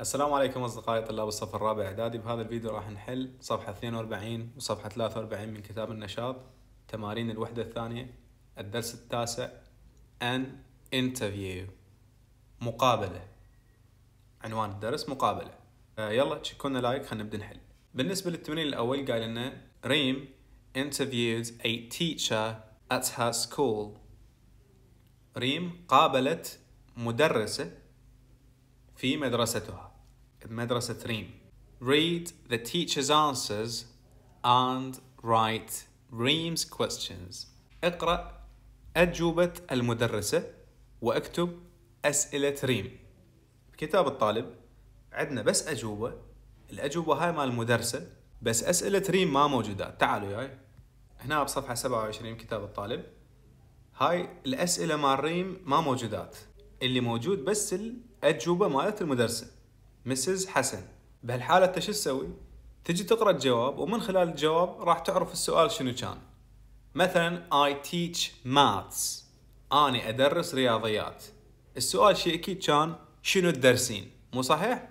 السلام عليكم أصدقائي طلاب الصف الرابع إعدادي بهذا الفيديو راح نحل صفحة 42 وصفحة 43 من كتاب النشاط تمارين الوحدة الثانية الدرس التاسع an interview مقابلة عنوان الدرس مقابلة آه، يلا تشكونا لايك خلينا نبدأ نحل بالنسبة للتمرين الأول قال لنا ريم interviewed a teacher at her school ريم قابلت مدرسة في مدرستها بمدرسة ريم Read the teacher's answers and write Reem's questions اقرأ أجوبة المدرسة وأكتب أسئلة ريم كتاب الطالب عندنا بس أجوبة الأجوبة هاي مال المدرسة بس أسئلة ريم ما موجودة تعالوا وياي هنا بصفحة 27 كتاب الطالب هاي الأسئلة مال ريم ما موجودات اللي موجود بس الأجوبة مالت المدرسة مسز حسن بهالحالة انت شو تسوي؟ تجي تقرا الجواب ومن خلال الجواب راح تعرف السؤال شنو كان مثلا I teach maths أنا أدرس رياضيات السؤال شيء أكيد كان شنو تدرسين مو صحيح؟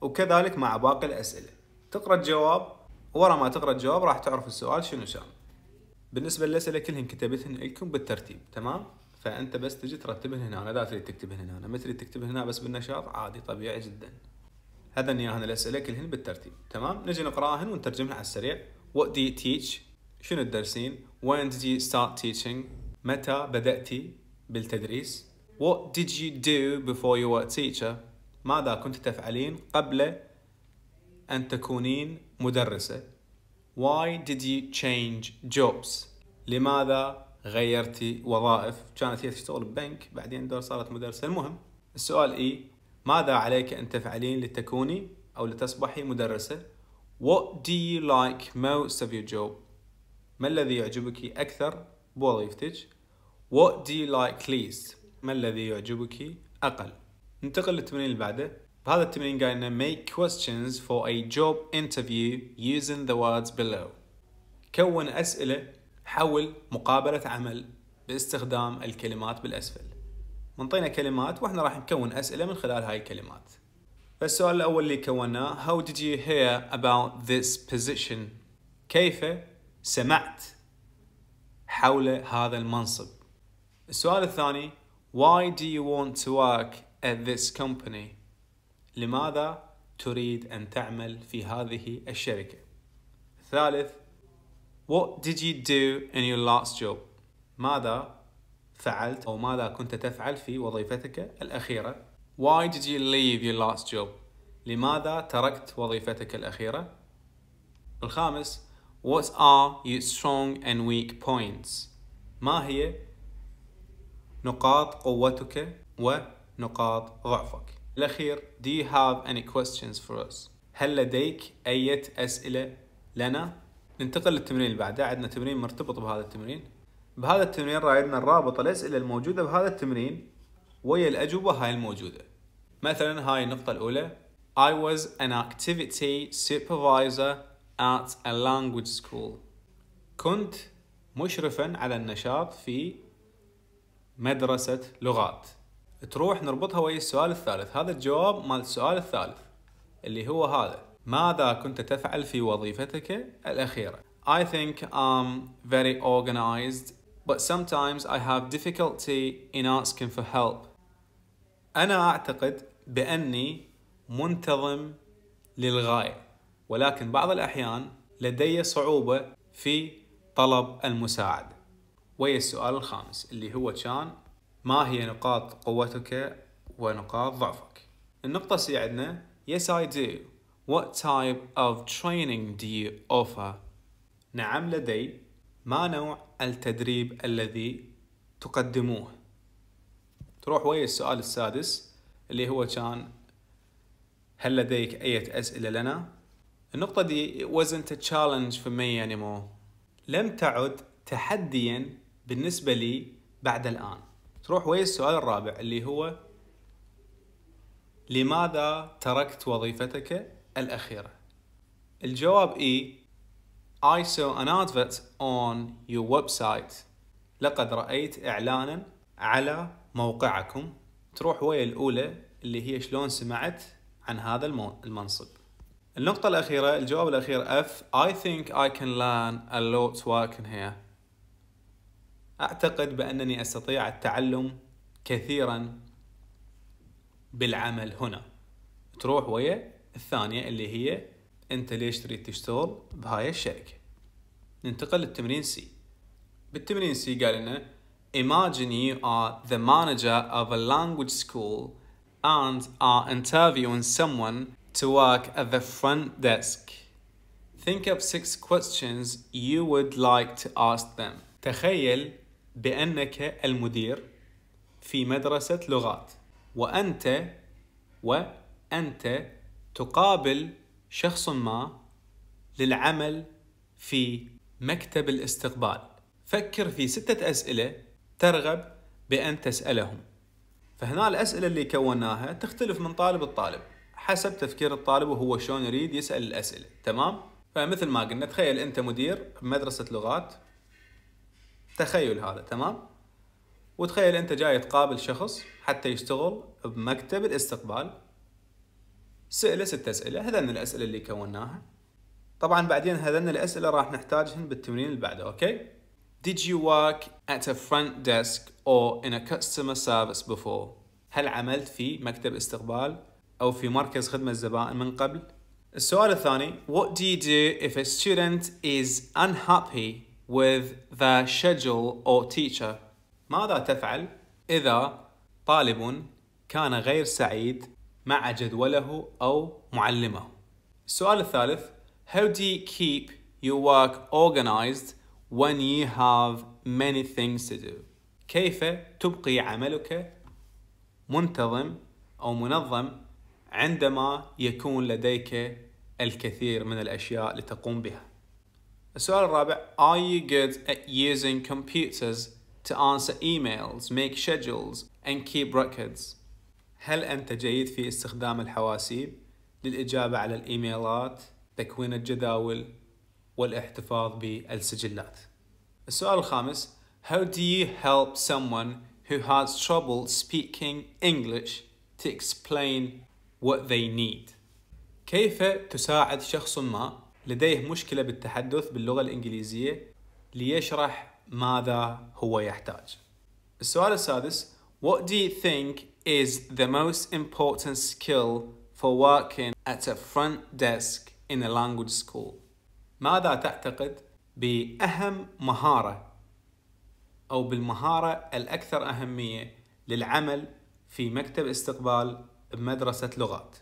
وكذلك مع باقي الأسئلة تقرأ الجواب ورا ما تقرأ الجواب راح تعرف السؤال شنو كان بالنسبة للأسئلة كلهن كتبتهن لكم بالترتيب تمام؟ فأنت بس تجي ترتبهن هنا لا تريد تكتبهن هنا مثل تريد تكتبهن هنا بس بالنشاط عادي طبيعي جداً هذا ياهن الاسئله كلهن بالترتيب تمام نجي نقراهن ونترجمهن على السريع what do you teach شنو تدرسين when did you start teaching متى بدأتي بالتدريس what did you do before you were a teacher ماذا كنت تفعلين قبل أن تكونين مدرسة why did you change jobs لماذا غيرتي وظائف كانت هي تشتغل ببنك بعدين دور صارت مدرسة المهم السؤال اي ماذا عليك أن تفعلين لتكوني أو لتصبحي مدرسة؟ What do you like most of your job? ما الذي يعجبك أكثر بوظيفتك؟ What do you like least? ما الذي يعجبك أقل؟ ننتقل للتمرين اللي بعده بهذا التمرين قالنا make questions for a job interview using the words below كون أسئلة حول مقابلة عمل باستخدام الكلمات بالأسفل منطينا كلمات واحنا راح نكون اسئله من خلال هاي الكلمات فالسؤال الاول اللي كوناه how did you hear about this position كيف سمعت حول هذا المنصب السؤال الثاني why do you want to work at this company لماذا تريد ان تعمل في هذه الشركه الثالث what did you do in your last job ماذا فعلت أو ماذا كنت تفعل في وظيفتك الأخيرة Why did you leave your last job? لماذا تركت وظيفتك الأخيرة؟ الخامس What are your strong and weak points? ما هي نقاط قوتك ونقاط ضعفك؟ الأخير Do you have any questions for us? هل لديك أي أسئلة لنا؟ ننتقل للتمرين اللي بعده عندنا تمرين مرتبط بهذا التمرين بهذا التمرين رايدنا الرابط الأسئلة الموجودة بهذا التمرين ويا الأجوبة هاي الموجودة مثلا هاي النقطة الأولى I was an activity supervisor at a language school كنت مشرفا على النشاط في مدرسة لغات تروح نربطها ويا السؤال الثالث هذا الجواب مال السؤال الثالث اللي هو هذا ماذا كنت تفعل في وظيفتك الأخيرة I think I'm very organized but sometimes I have difficulty in asking for help. أنا أعتقد بأني منتظم للغاية ولكن بعض الأحيان لدي صعوبة في طلب المساعدة وهي السؤال الخامس اللي هو كان ما هي نقاط قوتك ونقاط ضعفك النقطة سي عندنا Yes I do What type of training do you offer؟ نعم لدي ما نوع التدريب الذي تقدموه تروح ويا السؤال السادس اللي هو كان هل لديك أي أسئلة لنا؟ النقطة دي wasn't a challenge for me anymore لم تعد تحديا بالنسبة لي بعد الآن تروح ويا السؤال الرابع اللي هو لماذا تركت وظيفتك الأخيرة؟ الجواب إي I saw an advert on your website لقد رأيت إعلانا على موقعكم تروح ويا الأولى اللي هي شلون سمعت عن هذا المنصب النقطة الأخيرة الجواب الأخير F I think I can learn a lot working here أعتقد بأنني أستطيع التعلم كثيرا بالعمل هنا تروح ويا الثانية اللي هي أنت ليش تريد تشتغل بهاي الشركة ننتقل للتمرين سي بالتمرين سي قال لنا Imagine you are the manager of a language school and are interviewing someone to work at the front desk. Think of six questions you would like to ask them. تخيل بأنك المدير في مدرسة لغات وأنت وأنت تقابل شخص ما للعمل في مكتب الاستقبال فكر في ستة أسئلة ترغب بأن تسألهم فهنا الأسئلة اللي كوناها تختلف من طالب الطالب حسب تفكير الطالب وهو شلون يريد يسأل الأسئلة تمام؟ فمثل ما قلنا تخيل أنت مدير بمدرسة لغات تخيل هذا تمام؟ وتخيل أنت جاي تقابل شخص حتى يشتغل بمكتب الاستقبال سئلة ست أسئلة هذن الأسئلة اللي كوناها طبعا بعدين هذن الأسئلة راح نحتاجهن بالتمرين اللي بعده أوكي Did you work at a front desk or in a customer service before? هل عملت في مكتب استقبال أو في مركز خدمة الزبائن من قبل؟ السؤال الثاني What do you do if a student is unhappy with the schedule or teacher؟ ماذا تفعل إذا طالب كان غير سعيد مع جدوله أو معلمه السؤال الثالث How do you keep your work organized when you have many things to do? كيف تبقي عملك منتظم أو منظم عندما يكون لديك الكثير من الأشياء لتقوم بها السؤال الرابع Are you good at using computers to answer emails, make schedules and keep records? هل أنت جيد في استخدام الحواسيب للإجابة على الإيميلات، تكوين الجداول، والاحتفاظ بالسجلات؟ السؤال الخامس How do you help someone who has trouble speaking English to explain what they need? كيف تساعد شخص ما لديه مشكلة بالتحدث باللغة الإنجليزية ليشرح ماذا هو يحتاج؟ السؤال السادس What do you think is the most important skill for working at a front desk in a language school. ماذا تعتقد بأهم مهارة أو بالمهارة الأكثر أهمية للعمل في مكتب استقبال بمدرسة لغات؟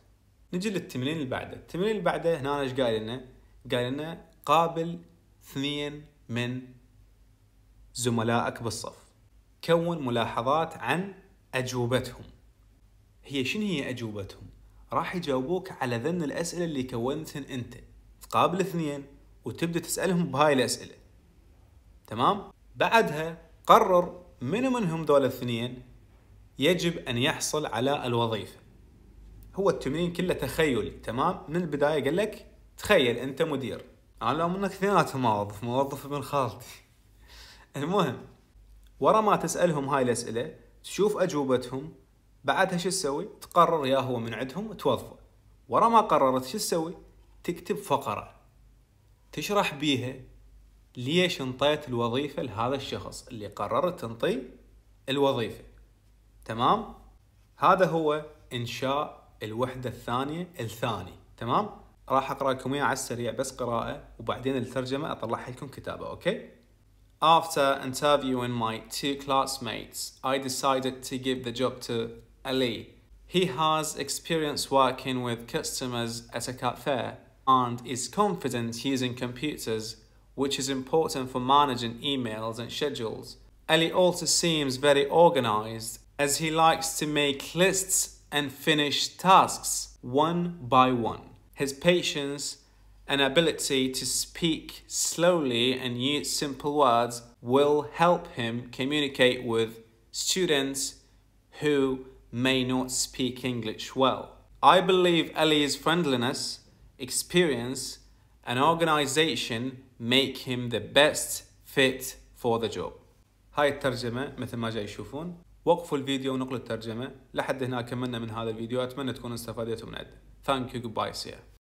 نجي للتمرين اللي بعده، التمرين اللي بعده هنا ايش قال لنا؟ قال لنا قابل اثنين من زملائك بالصف. كون ملاحظات عن أجوبتهم هي شنو هي أجوبتهم؟ راح يجاوبوك على ذن الأسئلة اللي كونتهن أنت تقابل اثنين وتبدأ تسألهم بهاي الأسئلة تمام؟ بعدها قرر من منهم دول الاثنين يجب أن يحصل على الوظيفة هو التمرين كله تخيلي تمام؟ من البداية قال لك تخيل أنت مدير أنا لو منك اثنيناتهم موظف موظف ابن خالتي المهم ورا ما تسألهم هاي الأسئلة تشوف اجوبتهم بعدها شو تسوي؟ تقرر يا هو من عندهم توظفه ورا ما قررت شو تسوي؟ تكتب فقره تشرح بيها ليش انطيت الوظيفه لهذا الشخص اللي قررت تنطي الوظيفه تمام؟ هذا هو انشاء الوحده الثانيه الثاني تمام؟ راح اقرا لكم اياه على السريع بس قراءه وبعدين الترجمه اطلعها لكم كتابه اوكي؟ After interviewing my two classmates, I decided to give the job to Ali. He has experience working with customers at a cafe and is confident using computers, which is important for managing emails and schedules. Ali also seems very organized as he likes to make lists and finish tasks one by one. His patience an ability to speak slowly and use simple words will help him communicate with students who may not speak English well. I believe Ellie's friendliness, experience, and organization make him the best fit for the job. هاي الترجمة مثل ما جاي يشوفون وقفوا الفيديو ونقلوا الترجمة لحد هنا كملنا من هذا الفيديو أتمنى تكونوا استفادتوا من Thank you goodbye see you